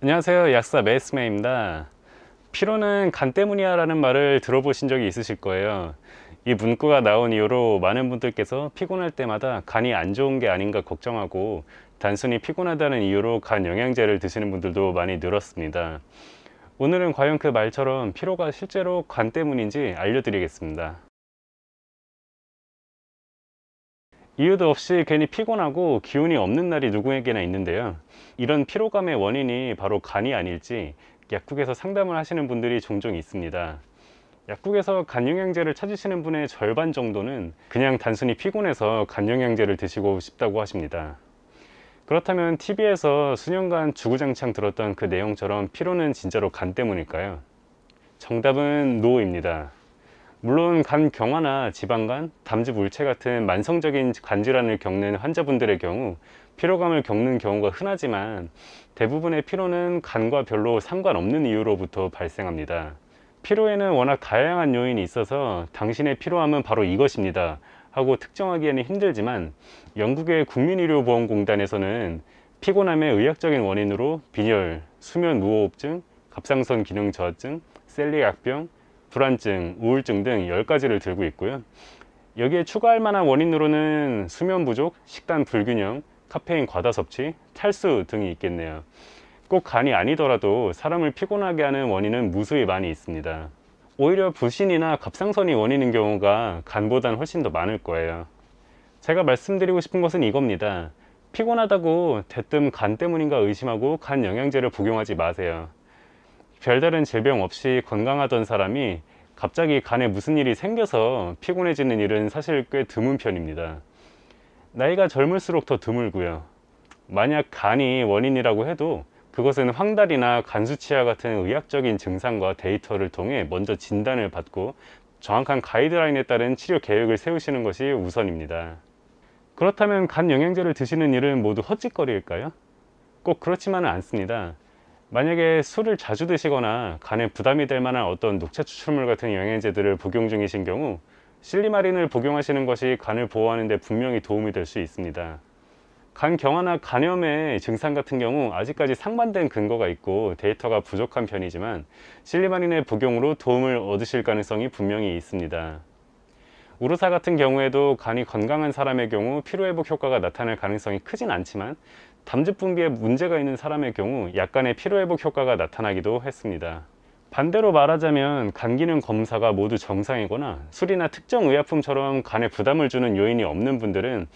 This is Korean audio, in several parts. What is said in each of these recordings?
안녕하세요 약사 메스메입니다 피로는 간 때문이야 라는 말을 들어보신 적이 있으실 거예요 이 문구가 나온 이후로 많은 분들께서 피곤할 때마다 간이 안 좋은 게 아닌가 걱정하고 단순히 피곤하다는 이유로 간 영양제를 드시는 분들도 많이 늘었습니다 오늘은 과연 그 말처럼 피로가 실제로 간 때문인지 알려드리겠습니다 이유도 없이 괜히 피곤하고 기운이 없는 날이 누구에게나 있는데요. 이런 피로감의 원인이 바로 간이 아닐지 약국에서 상담을 하시는 분들이 종종 있습니다. 약국에서 간영양제를 찾으시는 분의 절반 정도는 그냥 단순히 피곤해서 간영양제를 드시고 싶다고 하십니다. 그렇다면 TV에서 수년간 주구장창 들었던 그 내용처럼 피로는 진짜로 간 때문일까요? 정답은 노입니다. 물론 간 경화나 지방간, 담즙 울체 같은 만성적인 간질환을 겪는 환자분들의 경우 피로감을 겪는 경우가 흔하지만 대부분의 피로는 간과 별로 상관없는 이유로부터 발생합니다. 피로에는 워낙 다양한 요인이 있어서 당신의 피로함은 바로 이것입니다. 하고 특정하기에는 힘들지만 영국의 국민의료보험공단에서는 피곤함의 의학적인 원인으로 빈혈, 수면 무호흡증, 갑상선 기능 저하증, 셀리약병 불안증, 우울증 등 10가지를 들고 있고요. 여기에 추가할 만한 원인으로는 수면 부족, 식단 불균형, 카페인 과다 섭취, 탈수 등이 있겠네요. 꼭 간이 아니더라도 사람을 피곤하게 하는 원인은 무수히 많이 있습니다. 오히려 부신이나 갑상선이 원인인 경우가 간보단 훨씬 더 많을 거예요. 제가 말씀드리고 싶은 것은 이겁니다. 피곤하다고 대뜸 간 때문인가 의심하고 간 영양제를 복용하지 마세요. 별다른 질병 없이 건강하던 사람이 갑자기 간에 무슨 일이 생겨서 피곤해지는 일은 사실 꽤 드문 편입니다. 나이가 젊을수록 더 드물고요. 만약 간이 원인이라고 해도 그것은 황달이나 간수치와 같은 의학적인 증상과 데이터를 통해 먼저 진단을 받고 정확한 가이드라인에 따른 치료 계획을 세우시는 것이 우선입니다. 그렇다면 간 영양제를 드시는 일은 모두 헛짓거리일까요? 꼭 그렇지만은 않습니다. 만약에 술을 자주 드시거나 간에 부담이 될 만한 어떤 녹차 추출물 같은 영양제들을 복용 중이신 경우 실리마린을 복용하시는 것이 간을 보호하는 데 분명히 도움이 될 수 있습니다. 간 경화나 간염의 증상 같은 경우 아직까지 상반된 근거가 있고 데이터가 부족한 편이지만 실리마린의 복용으로 도움을 얻으실 가능성이 분명히 있습니다. 우르사 같은 경우에도 간이 건강한 사람의 경우 피로회복 효과가 나타날 가능성이 크진 않지만 담즙 분비에 문제가 있는 사람의 경우 약간의 피로회복 효과가 나타나기도 했습니다. 반대로 말하자면 간 기능 검사가 모두 정상이거나 술이나 특정 의약품처럼 간에 부담을 주는 요인이 없는 분들은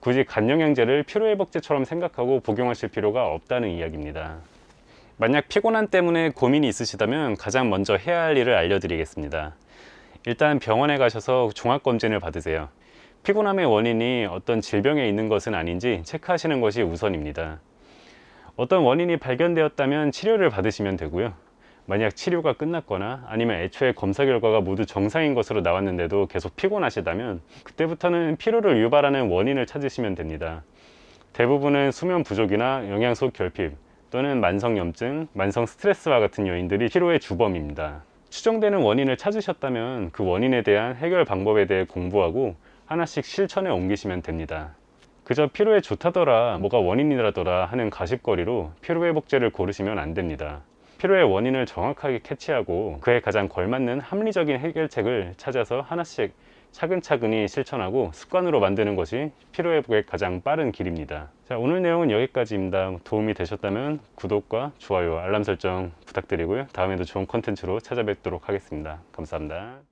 굳이 간 영양제를 피로회복제처럼 생각하고 복용하실 필요가 없다는 이야기입니다. 만약 피곤함 때문에 고민이 있으시다면 가장 먼저 해야 할 일을 알려드리겠습니다. 일단 병원에 가셔서 종합검진을 받으세요. 피곤함의 원인이 어떤 질병에 있는 것은 아닌지 체크하시는 것이 우선입니다. 어떤 원인이 발견되었다면 치료를 받으시면 되고요. 만약 치료가 끝났거나 아니면 애초에 검사 결과가 모두 정상인 것으로 나왔는데도 계속 피곤하시다면 그때부터는 피로를 유발하는 원인을 찾으시면 됩니다. 대부분은 수면 부족이나 영양소 결핍 또는 만성 염증, 만성 스트레스와 같은 요인들이 피로의 주범입니다. 추정되는 원인을 찾으셨다면 그 원인에 대한 해결 방법에 대해 공부하고 하나씩 실천에 옮기시면 됩니다. 그저 피로에 좋다더라 뭐가 원인이라더라 하는 가십거리로 피로회복제를 고르시면 안 됩니다. 피로의 원인을 정확하게 캐치하고 그에 가장 걸맞는 합리적인 해결책을 찾아서 하나씩 차근차근히 실천하고 습관으로 만드는 것이 피로 회복의 가장 빠른 길입니다. 자, 오늘 내용은 여기까지입니다. 도움이 되셨다면 구독과 좋아요, 알람 설정 부탁드리고요. 다음에도 좋은 컨텐츠로 찾아뵙도록 하겠습니다. 감사합니다.